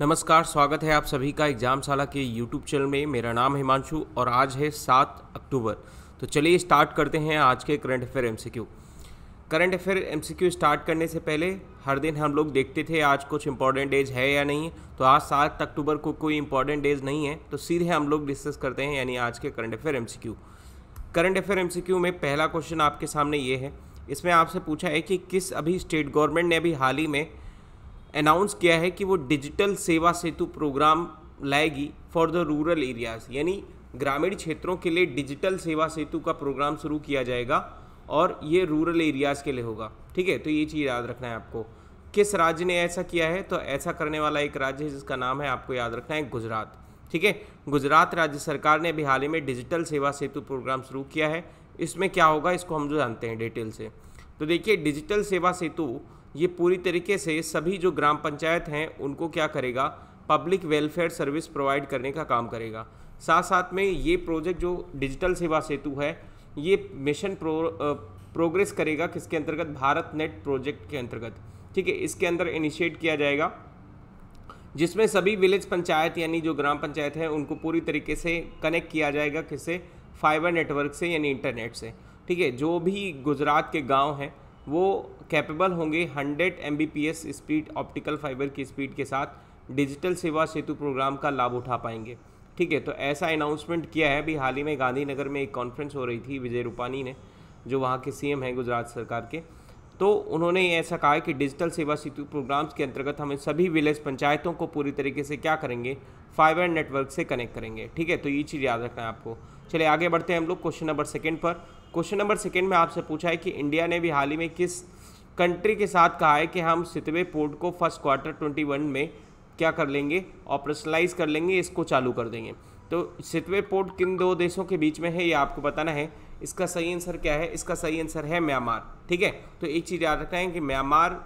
नमस्कार स्वागत है आप सभी का एग्जाम शाला के यूट्यूब चैनल में मेरा नाम हिमांशु और आज है सात अक्टूबर तो चलिए स्टार्ट करते हैं आज के current affair MCQ current affair MCQ start करने से पहले हर दिन हम लोग देखते थे आज कुछ इंपॉर्टेंट डेज है या नहीं तो आज सात अक्टूबर को कोई इंपॉर्टेंट डेज नहीं है तो सीधे हम लोग डिस्कस करते हैं यानी आज के current affair MCQ current affair MCQ में पहला क्वेश्चन आपके सामने ये है इसमें आपसे पूछा है कि किस अभी स्टेट गवर्नमेंट ने अभी हाल ही में अनाउंस किया है कि वो डिजिटल सेवा सेतु प्रोग्राम लाएगी फॉर द रूरल एरियाज यानी ग्रामीण क्षेत्रों के लिए डिजिटल सेवा सेतु का प्रोग्राम शुरू किया जाएगा और ये रूरल एरियाज़ के लिए होगा ठीक है तो ये चीज़ याद रखना है आपको किस राज्य ने ऐसा किया है तो ऐसा करने वाला एक राज्य है जिसका नाम है आपको याद रखना है गुजरात ठीक है गुजरात राज्य सरकार ने अभी हाल ही में डिजिटल सेवा सेतु प्रोग्राम शुरू किया है इसमें क्या होगा इसको हम जो जानते हैं डिटेल से तो देखिए डिजिटल सेवा सेतु ये पूरी तरीके से सभी जो ग्राम पंचायत हैं उनको क्या करेगा पब्लिक वेलफेयर सर्विस प्रोवाइड करने का काम करेगा साथ साथ में ये प्रोजेक्ट जो डिजिटल सेवा सेतु है ये मिशन प्रो प्रोग्रेस करेगा किसके अंतर्गत भारत नेट प्रोजेक्ट के अंतर्गत ठीक है इसके अंदर इनिशिएट किया जाएगा जिसमें सभी विलेज पंचायत यानी जो ग्राम पंचायत है उनको पूरी तरीके से कनेक्ट किया जाएगा किससे फाइबर नेटवर्क से यानी इंटरनेट से ठीक है जो भी गुजरात के गांव हैं वो कैपेबल होंगे 100 एम स्पीड ऑप्टिकल फाइबर की स्पीड के साथ डिजिटल सेवा सेतु प्रोग्राम का लाभ उठा पाएंगे ठीक है तो ऐसा अनाउंसमेंट किया है अभी हाल ही में गांधीनगर में एक कॉन्फ्रेंस हो रही थी विजय रूपानी ने जो वहाँ के सीएम हैं गुजरात सरकार के तो उन्होंने ऐसा कहा है कि डिजिटल सेवा सेतु प्रोग्राम्स के अंतर्गत हमें सभी विलेज पंचायतों को पूरी तरीके से क्या करेंगे फाइबर नेटवर्क से कनेक्ट करेंगे ठीक है तो ये चीज़ याद रखना है आपको चलिए आगे बढ़ते हैं हम लोग क्वेश्चन नंबर सेकेंड पर क्वेश्चन नंबर सेकेंड में आपसे पूछा है कि इंडिया ने भी हाल ही में किस कंट्री के साथ कहा है कि हम सितवे पोर्ट को फर्स्ट क्वार्टर 21 में क्या कर लेंगे ऑपरेशनलाइज कर लेंगे इसको चालू कर देंगे तो सितवे पोर्ट किन दो देशों के बीच में है ये आपको बताना है इसका सही आंसर क्या है इसका सही आंसर है म्यांमार ठीक है तो एक चीज़ याद रखना है कि म्यांमार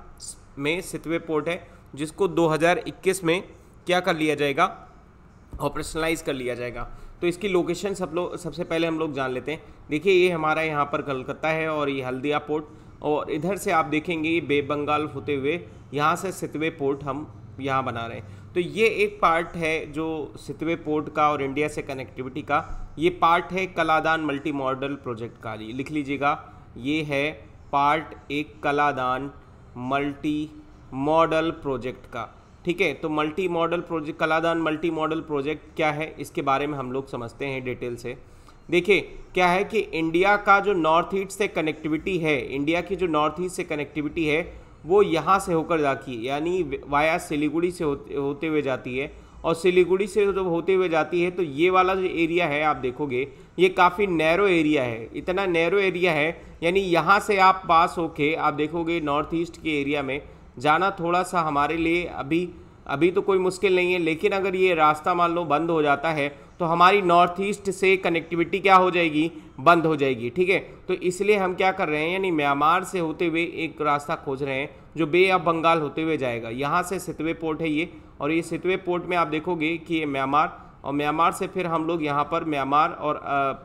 में सितवे पोर्ट है जिसको 2021 में क्या कर लिया जाएगा ऑपरेशनलाइज कर लिया जाएगा तो इसकी लोकेशन सब लोग सबसे पहले हम लोग जान लेते हैं देखिए ये हमारा यहाँ पर कलकत्ता है और ये हल्दिया पोर्ट और इधर से आप देखेंगे ये बे बंगाल होते हुए यहाँ से सितवे पोर्ट हम यहाँ बना रहे हैं तो ये एक पार्ट है जो सितवे पोर्ट का और इंडिया से कनेक्टिविटी का ये पार्ट है कलादान मल्टी मॉडल प्रोजेक्ट का ये लिख लीजिएगा ये है पार्ट एक कलादान मल्टी मॉडल प्रोजेक्ट का ठीक है तो multi modal project Kaladan multi modal project क्या है इसके बारे में हम लोग समझते हैं डिटेल से देखिए क्या है कि इंडिया का जो नॉर्थ ईस्ट से कनेक्टिविटी है इंडिया की जो नॉर्थ ईस्ट से कनेक्टिविटी है वो यहाँ से होकर जाती है यानी वाया सिलीगुड़ी से होते, होते हुए जाती है और सिलीगुड़ी से जब होते हुए जाती है तो ये वाला जो एरिया है आप देखोगे ये काफ़ी नैरो एरिया है इतना नैरो एरिया है यानी यहाँ से आप पास होके आप देखोगे नॉर्थ ईस्ट के एरिया में जाना थोड़ा सा हमारे लिए अभी अभी तो कोई मुश्किल नहीं है लेकिन अगर ये रास्ता मान लो बंद हो जाता है तो हमारी नॉर्थ ईस्ट से कनेक्टिविटी क्या हो जाएगी बंद हो जाएगी ठीक है तो इसलिए हम क्या कर रहे हैं यानी म्यांमार से होते हुए एक रास्ता खोज रहे हैं जो बे ऑफ बंगाल होते हुए जाएगा यहाँ से सितवे पोर्ट है ये और ये सितवे पोर्ट में आप देखोगे कि ये म्यांमार और म्यांमार से फिर हम लोग यहाँ पर म्यांमार और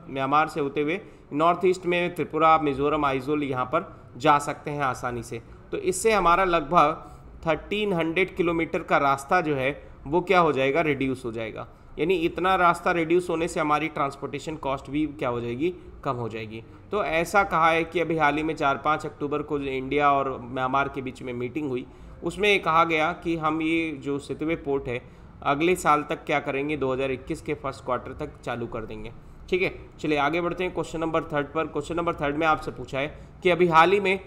म्यांमार से होते हुए नॉर्थ ईस्ट में त्रिपुरा मिजोरम आइजोल यहाँ पर जा सकते हैं आसानी से तो इससे हमारा लगभग 1300 किलोमीटर का रास्ता जो है वो क्या हो जाएगा रिड्यूस हो जाएगा यानी इतना रास्ता रिड्यूस होने से हमारी ट्रांसपोर्टेशन कॉस्ट भी क्या हो जाएगी कम हो जाएगी तो ऐसा कहा है कि अभी हाल ही में चार पाँच अक्टूबर को इंडिया और म्यांमार के बीच में मीटिंग हुई उसमें ये कहा गया कि हम ये जो सितवे पोर्ट है अगले साल तक क्या करेंगे 2021 के फर्स्ट क्वार्टर तक चालू कर देंगे ठीक है चलिए आगे बढ़ते हैं क्वेश्चन नंबर थर्ड पर क्वेश्चन नंबर थर्ड में आपसे पूछा है कि अभी हाल ही में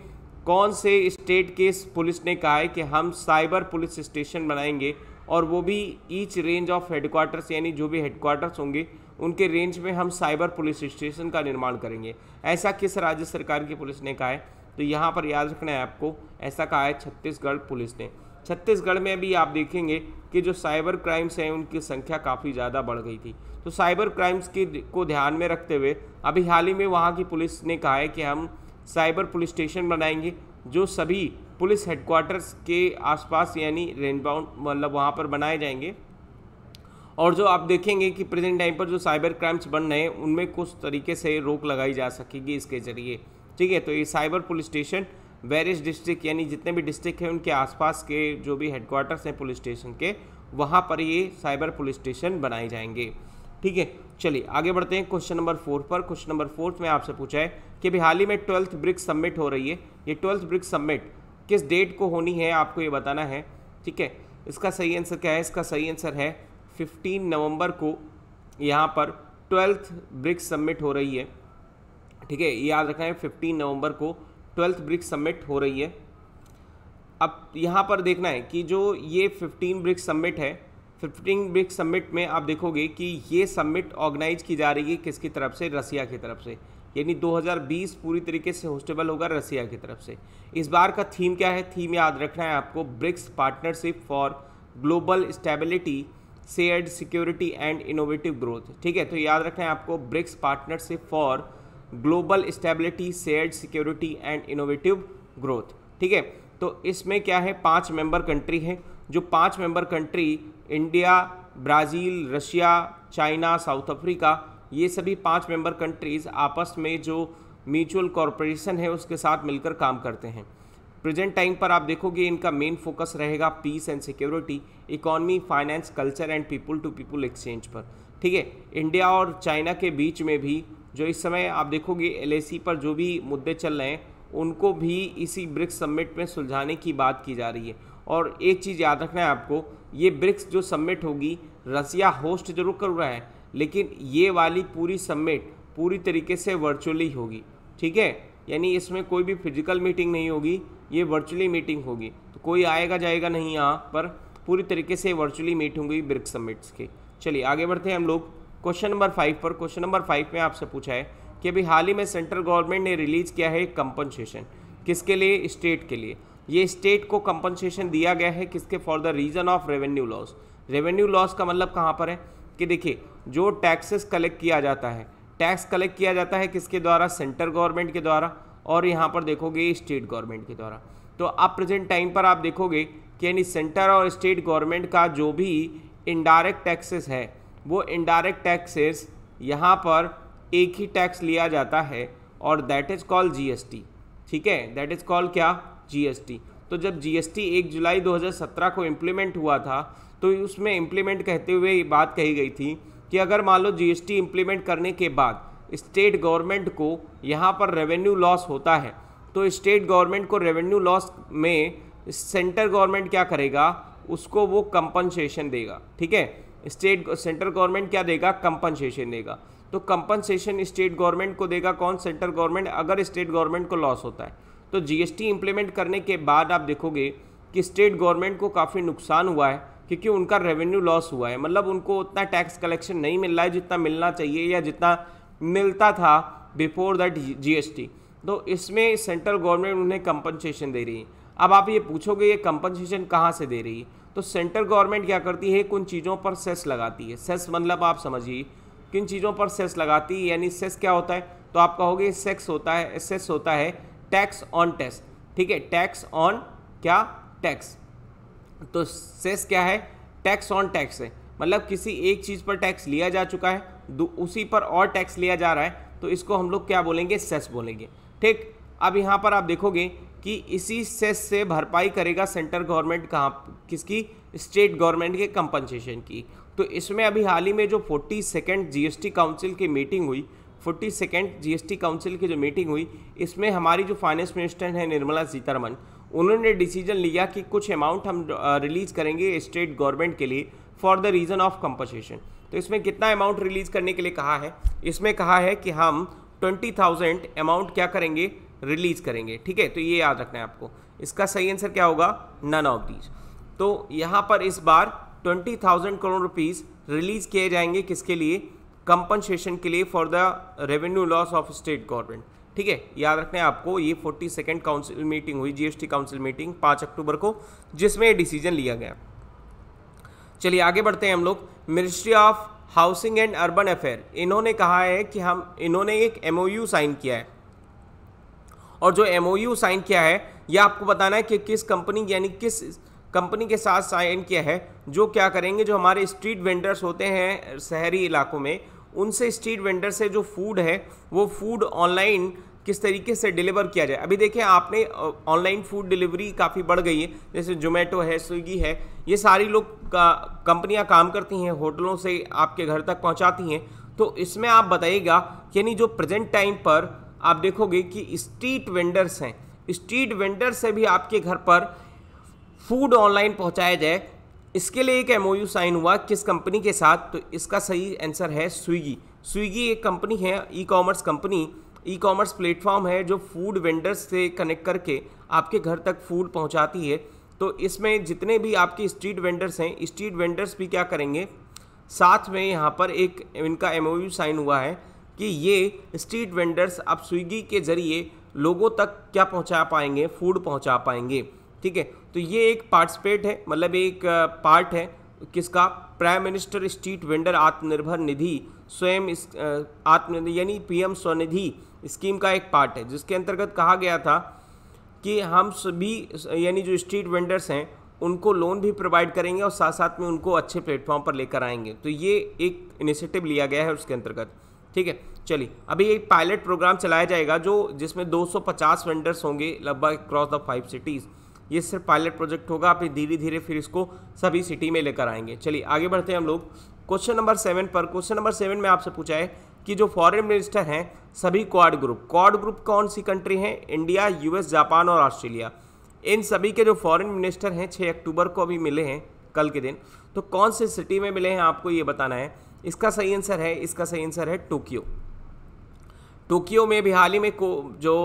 कौन से स्टेट के पुलिस ने कहा है कि हम साइबर पुलिस स्टेशन बनाएंगे और वो भी ईच रेंज ऑफ हेडक्वार्टर्स यानी जो भी हेडक्वार्टर्स होंगे उनके रेंज में हम साइबर पुलिस स्टेशन का निर्माण करेंगे ऐसा किस राज्य सरकार की पुलिस ने कहा है तो यहाँ पर याद रखना है आपको ऐसा कहा है छत्तीसगढ़ पुलिस ने छत्तीसगढ़ में भी आप देखेंगे कि जो साइबर क्राइम्स हैं उनकी संख्या काफ़ी ज़्यादा बढ़ गई थी तो साइबर क्राइम्स की को ध्यान में रखते हुए अभी हाल ही में वहाँ की पुलिस ने कहा है कि हम साइबर पुलिस स्टेशन बनाएंगे जो सभी पुलिस हेडक्वार्टर्स के आसपास यानी रेनबाउंड मतलब वहाँ पर बनाए जाएंगे और जो आप देखेंगे कि प्रेजेंट टाइम पर जो साइबर क्राइम्स बन रहे हैं उनमें कुछ तरीके से रोक लगाई जा सकेगी इसके ज़रिए ठीक है तो ये cyber police station various district यानी जितने भी डिस्ट्रिक्ट हैं उनके आसपास के जो भी हेडक्वार्टर्स हैं पुलिस स्टेशन के वहाँ पर ये साइबर पुलिस स्टेशन बनाए जाएंगे ठीक है चलिए आगे बढ़ते हैं क्वेश्चन नंबर फोर्थ पर क्वेश्चन नंबर फोर्थ में आपसे पूछा है कि अभी हाल ही में ट्वेल्थ ब्रिक्स सबमिट हो रही है ये ट्वेल्थ ब्रिक्स सबमिट किस डेट को होनी है आपको ये बताना है ठीक है इसका सही आंसर क्या है इसका सही आंसर है फिफ्टीन नवंबर को यहाँ पर ट्वेल्थ ब्रिक्स सबमिट हो रही है ठीक है याद रखना है फिफ्टीन नवम्बर को ट्वेल्थ ब्रिक्स सबमिट हो रही है अब यहाँ पर देखना है कि जो ये फिफ्टीन ब्रिक्स सबमिट है फिफ्टीन ब्रिक्स समिट में आप देखोगे कि ये समिट ऑर्गेनाइज की जा रही है किसकी तरफ से रसिया की तरफ से यानी 2020 पूरी तरीके से होस्टेबल होगा रसिया की तरफ से इस बार का थीम क्या है थीम याद रखना है आपको BRICS partnership for global stability shared security and innovative growth ठीक है तो याद रखना है आपको BRICS partnership for global stability shared security and innovative growth ठीक है तो इसमें क्या है पांच मेंबर कंट्री है जो पांच member country India Brazil Russia China South Africa ये सभी पांच मेंबर कंट्रीज़ आपस में जो म्यूचुअल कॉरपोरेशन है उसके साथ मिलकर काम करते हैं प्रेजेंट टाइम पर आप देखोगे इनका मेन फोकस रहेगा peace and security economy finance culture and people to people exchange पर ठीक है इंडिया और चाइना के बीच में भी जो इस समय आप देखोगे एल पर जो भी मुद्दे चल रहे हैं उनको भी इसी ब्रिक्स समिट में सुलझाने की बात की जा रही है और एक चीज़ याद रखना है आपको ये ब्रिक्स जो सबमिट होगी रसिया होस्ट जरूर कर रहा है लेकिन ये वाली पूरी सबमिट पूरी तरीके से वर्चुअली होगी ठीक है यानी इसमें कोई भी फिजिकल मीटिंग नहीं होगी ये वर्चुअली मीटिंग होगी तो कोई आएगा जाएगा नहीं यहाँ पर पूरी तरीके से वर्चुअली मीट होंगी ब्रिक्स सबमिट्स के चलिए आगे बढ़ते हैं हम लोग क्वेश्चन नंबर फाइव पर क्वेश्चन नंबर फाइव में आपसे पूछा है कि अभी हाल ही में सेंट्रल गवर्नमेंट ने रिलीज़ किया है कंपनसेशन किसके लिए स्टेट के लिए ये स्टेट को कंपनसेशन दिया गया है किसके for the reason of revenue loss revenue loss का मतलब कहाँ पर है कि देखिए जो टैक्सेस कलेक्ट किया जाता है टैक्स कलेक्ट किया जाता है किसके द्वारा सेंटर गवर्नमेंट के द्वारा और यहाँ पर देखोगे स्टेट गवर्नमेंट के द्वारा तो आप प्रेजेंट टाइम पर आप देखोगे कि यानी सेंटर और स्टेट गवर्नमेंट का जो भी इनडायरेक्ट टैक्सेस है वो इनडायरेक्ट टैक्सेस यहाँ पर एक ही टैक्स लिया जाता है और दैट इज़ कॉल्ड जीएसटी ठीक है दैट इज़ कॉल्ड क्या जीएसटी तो जब जीएसटी एक जुलाई 2017 को इम्प्लीमेंट हुआ था तो उसमें इम्प्लीमेंट कहते हुए ये बात कही गई थी कि अगर मान लो जीएसटी इम्प्लीमेंट करने के बाद स्टेट गवर्नमेंट को यहाँ पर रेवेन्यू लॉस होता है तो स्टेट गवर्नमेंट को रेवेन्यू लॉस में सेंटर गवर्नमेंट क्या करेगा उसको वो कंपनसेशन देगा ठीक है स्टेट सेंटर गवर्नमेंट क्या देगा कंपनसेशन देगा तो कंपनसेशन स्टेट गवर्नमेंट को देगा कौन सेंटर गवर्नमेंट अगर स्टेट गवर्नमेंट को लॉस होता है तो जीएसटी इंप्लीमेंट करने के बाद आप देखोगे कि स्टेट गवर्नमेंट को काफ़ी नुकसान हुआ है क्योंकि उनका रेवेन्यू लॉस हुआ है मतलब उनको उतना टैक्स कलेक्शन नहीं मिल रहा है जितना मिलना चाहिए या जितना मिलता था बिफोर दैट जीएसटी तो इसमें सेंट्रल गवर्नमेंट उन्हें कंपनसेशन दे रही है अब आप ये पूछोगे ये कंपनसेशन कहाँ से दे रही है तो सेंट्रल गवर्नमेंट क्या करती है कुछ चीज़ों पर सेस लगाती है सेस मतलब आप समझिए किन चीज़ों पर सेस लगाती है यानी सेस क्या होता है तो आप कहोगे सेक्स होता है सेस होता है टैक्स ऑन टैक्स ठीक है टैक्स ऑन क्या टैक्स तो सेस क्या है टैक्स ऑन टैक्स है मतलब किसी एक चीज़ पर टैक्स लिया जा चुका है उसी पर और टैक्स लिया जा रहा है तो इसको हम लोग क्या बोलेंगे सेस बोलेंगे ठीक अब यहाँ पर आप देखोगे कि इसी सेस से भरपाई करेगा सेंटर गवर्नमेंट कहाँ किसकी स्टेट गवर्नमेंट के कंपनसेशन की तो इसमें अभी हाल ही में जो फोर्टी सेकेंड जीएसटी काउंसिल की मीटिंग हुई फोर्टी सेकेंड जी काउंसिल की जो मीटिंग हुई इसमें हमारी जो फाइनेंस मिनिस्टर हैं निर्मला सीतारमन उन्होंने डिसीजन लिया कि कुछ अमाउंट हम रिलीज़ करेंगे स्टेट गवर्नमेंट के लिए for the reason of compensation तो इसमें कितना अमाउंट रिलीज़ करने के लिए कहा है इसमें कहा है कि हम ट्वेंटी थाउजेंड अमाउंट क्या करेंगे रिलीज़ करेंगे ठीक है तो ये याद रखना है आपको इसका सही आंसर क्या होगा नन ऑफ दीज तो यहाँ पर इस बार twenty thousand crore rupees release किए जाएंगे किसके लिए कंपनसेशन के लिए for the revenue loss of state government ठीक है याद रखना है आपको ये फोर्टी सेकेंड काउंसिल मीटिंग हुई जीएसटी काउंसिल मीटिंग पांच अक्टूबर को जिसमें ये डिसीजन लिया गया चलिए आगे बढ़ते हैं हम लोग ministry of housing and urban affair इन्होंने कहा है कि हम इन्होंने एक एमओयू साइन किया है और जो एमओयू साइन किया है यह आपको बताना है कि किस कंपनी यानी किस कंपनी के साथ साइन किया है जो क्या करेंगे जो हमारे स्ट्रीट वेंडर्स होते हैं शहरी इलाकों में उनसे स्ट्रीट वेंडर से जो फूड है वो फूड ऑनलाइन किस तरीके से डिलीवर किया जाए अभी देखें आपने ऑनलाइन फूड डिलीवरी काफ़ी बढ़ गई है जैसे जोमेटो है स्विगी है ये सारी लोग का कंपनियाँ काम करती हैं होटलों से आपके घर तक पहुँचाती हैं तो इसमें आप बताइएगा यानी जो प्रेजेंट टाइम पर आप देखोगे कि स्ट्रीट वेंडर्स हैं स्ट्रीट वेंडर से भी आपके घर पर फूड ऑनलाइन पहुंचाया जाए इसके लिए एक एमओयू साइन हुआ किस कंपनी के साथ तो इसका सही आंसर है स्विगी स्विगी एक कंपनी है e commerce company e commerce platform है जो फूड वेंडर्स से कनेक्ट करके आपके घर तक फूड पहुंचाती है तो इसमें जितने भी आपके स्ट्रीट वेंडर्स हैं स्ट्रीट वेंडर्स भी क्या करेंगे साथ में यहाँ पर एक इनका एम साइन हुआ है कि ये स्ट्रीट वेंडर्स अब स्विगी के ज़रिए लोगों तक क्या पहुँचा पाएंगे फूड पहुँचा पाएंगे ठीक है तो ये एक पार्टिसिपेट है मतलब एक पार्ट है किसका प्राइम मिनिस्टर स्ट्रीट वेंडर आत्मनिर्भर निधि स्वयं इस आत्मनिर्भर यानी पीएम स्वनिधि स्कीम का एक पार्ट है जिसके अंतर्गत कहा गया था कि हम सभी यानी जो स्ट्रीट वेंडर्स हैं उनको लोन भी प्रोवाइड करेंगे और साथ साथ में उनको अच्छे प्लेटफॉर्म पर लेकर आएंगे तो ये एक इनिशिएटिव लिया गया है उसके अंतर्गत ठीक है चलिए अभी एक पायलट प्रोग्राम चलाया जाएगा जो जिसमें 250 वेंडर्स होंगे लगभग क्रॉस द फाइव सिटीज़ ये सिर्फ पायलट प्रोजेक्ट होगा आप धीरे धीरे फिर इसको सभी सिटी में लेकर आएंगे चलिए आगे बढ़ते हैं हम लोग क्वेश्चन नंबर सेवन पर क्वेश्चन नंबर सेवन में आपसे पूछा है कि जो फॉरेन मिनिस्टर हैं सभी क्वाड ग्रुप क्वाड ग्रुप कौन सी कंट्री हैं इंडिया यूएस जापान और ऑस्ट्रेलिया इन सभी के जो फॉरेन मिनिस्टर हैं 6 अक्टूबर को अभी मिले हैं कल के दिन तो कौन से सिटी में मिले हैं आपको ये बताना है इसका सही आंसर है इसका सही आंसर है टोक्यो टोक्यो में भी हाल ही में को जो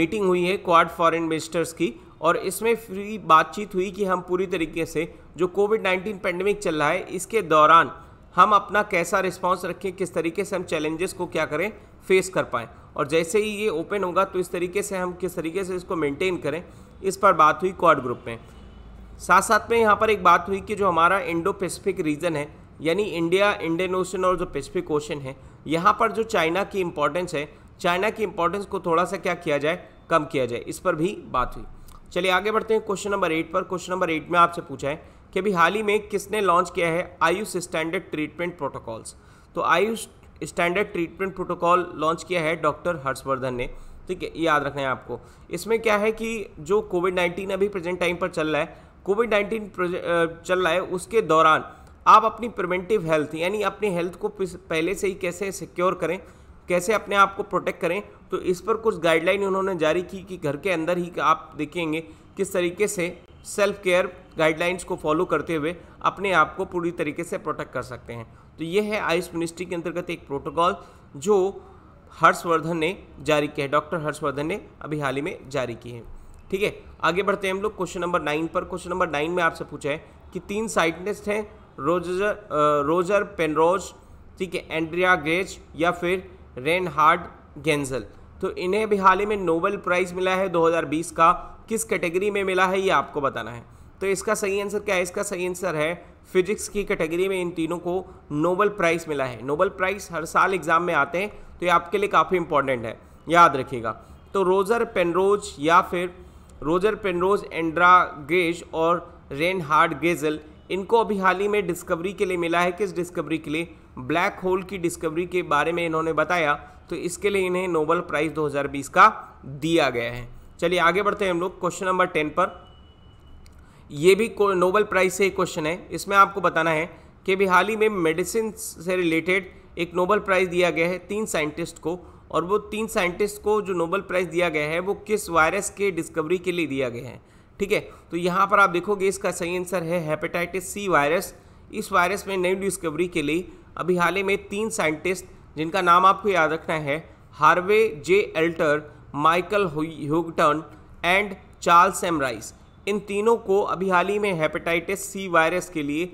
मीटिंग हुई है क्वाड फॉरेन मिनिस्टर्स की और इसमें फ्री बातचीत हुई कि हम पूरी तरीके से जो कोविड नाइन्टीन पेंडेमिक चल रहा है इसके दौरान हम अपना कैसा रिस्पॉन्स रखें किस तरीके से हम चैलेंजेस को क्या करें फेस कर पाएँ और जैसे ही ये ओपन होगा तो इस तरीके से हम किस तरीके से इसको मेंटेन करें इस पर बात हुई क्वाड ग्रुप में साथ साथ में यहाँ पर एक बात हुई कि जो हमारा इंडो पैसिफिक रीजन है यानी इंडिया इंडियन ओशन और जो पैसिफिक ओशन है यहाँ पर जो चाइना की इम्पोर्टेंस है चाइना की इम्पोर्टेंस को थोड़ा सा क्या किया जाए कम किया जाए इस पर भी बात हुई चलिए आगे बढ़ते हैं क्वेश्चन नंबर एट पर क्वेश्चन नंबर एट में आपसे पूछा है कि अभी हाल ही में किसने लॉन्च किया है आयुष स्टैंडर्ड ट्रीटमेंट प्रोटोकॉल्स तो AYUSH standard treatment protocol launch किया है डॉक्टर हर्षवर्धन ने ठीक है याद रखना है आपको इसमें क्या है कि जो कोविड नाइन्टीन अभी प्रेजेंट टाइम पर चल रहा है कोविड नाइन्टीन चल रहा है उसके दौरान आप अपनी प्रिवेंटिव हेल्थ यानी अपनी हेल्थ को पहले से ही कैसे सिक्योर करें कैसे अपने आप को प्रोटेक्ट करें तो इस पर कुछ गाइडलाइन उन्होंने जारी की कि घर के अंदर ही आप देखेंगे किस तरीके से सेल्फ केयर गाइडलाइंस को फॉलो करते हुए अपने आप को पूरी तरीके से प्रोटेक्ट कर सकते हैं तो ये है आयुष मिनिस्ट्री के अंतर्गत एक प्रोटोकॉल जो हर्षवर्धन ने जारी किया है डॉक्टर हर्षवर्धन ने अभी हाल ही में जारी की है ठीक है आगे बढ़ते हैं हम लोग क्वेश्चन नंबर नाइन पर क्वेश्चन नंबर नाइन में आपसे पूछा है कि तीन साइंटिस्ट हैं रोजर रोजर पेनरोज ठीक है एंड्रिया ग्रेज या फिर रेन हार्ड गेंजल तो इन्हें अभी हाल ही में नोबल प्राइज़ मिला है 2020 का किस कैटेगरी में मिला है ये आपको बताना है तो इसका सही आंसर क्या है इसका सही आंसर है फिजिक्स की कैटेगरी में इन तीनों को नोबल प्राइज़ मिला है नोबल प्राइज़ हर साल एग्ज़ाम में आते हैं तो ये आपके लिए काफ़ी इंपॉर्टेंट है याद रखिएगा तो रोजर पेनरोज या फिर रोजर पेनरोज एंड्रा गेज और रेन हार्ड गेजल इनको अभी हाल ही में डिस्कवरी के लिए मिला है किस डिस्कवरी के लिए ब्लैक होल की डिस्कवरी के बारे में इन्होंने बताया तो इसके लिए इन्हें नोबल प्राइज़ 2020 का दिया गया है चलिए आगे बढ़ते हैं हम लोग क्वेश्चन नंबर टेन पर यह भी नोबल प्राइज़ से क्वेश्चन है इसमें आपको बताना है कि अभी हाल ही में मेडिसिन से रिलेटेड एक नोबल प्राइज़ दिया गया है तीन साइंटिस्ट को और वो तीन साइंटिस्ट को जो नोबल प्राइज़ दिया गया है वो किस वायरस के डिस्कवरी के लिए दिया गया है ठीक है तो यहाँ पर आप देखोगे इसका सही आंसर है हेपेटाइटिस सी वायरस इस वायरस में नई डिस्कवरी के लिए अभी हाल ही में तीन साइंटिस्ट जिनका नाम आपको याद रखना है Harvey J Alter Michael Houghton and Charles M Rice इन तीनों को अभी हाल ही में हेपेटाइटिस सी वायरस के लिए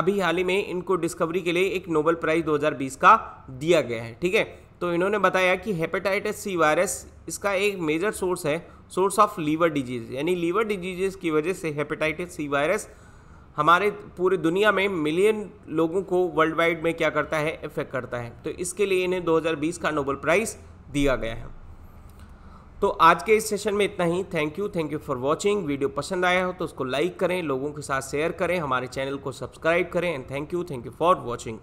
अभी हाल ही में इनको डिस्कवरी के लिए एक नोबल प्राइज़ 2020 का दिया गया है ठीक है तो इन्होंने बताया कि हेपेटाइटिस सी वायरस इसका एक मेजर सोर्स है सोर्स ऑफ लीवर डिजीज यानी लीवर डिजीजेस की वजह से हेपेटाइटिस सी वायरस हमारे पूरी दुनिया में मिलियन लोगों को वर्ल्ड वाइड में क्या करता है इफेक्ट करता है तो इसके लिए इन्हें 2020 का नोबल प्राइज़ दिया गया है तो आज के इस सेशन में इतना ही thank you thank you for watching video पसंद आया हो तो उसको लाइक करें लोगों के साथ शेयर करें हमारे चैनल को सब्सक्राइब करें and thank you thank you for watching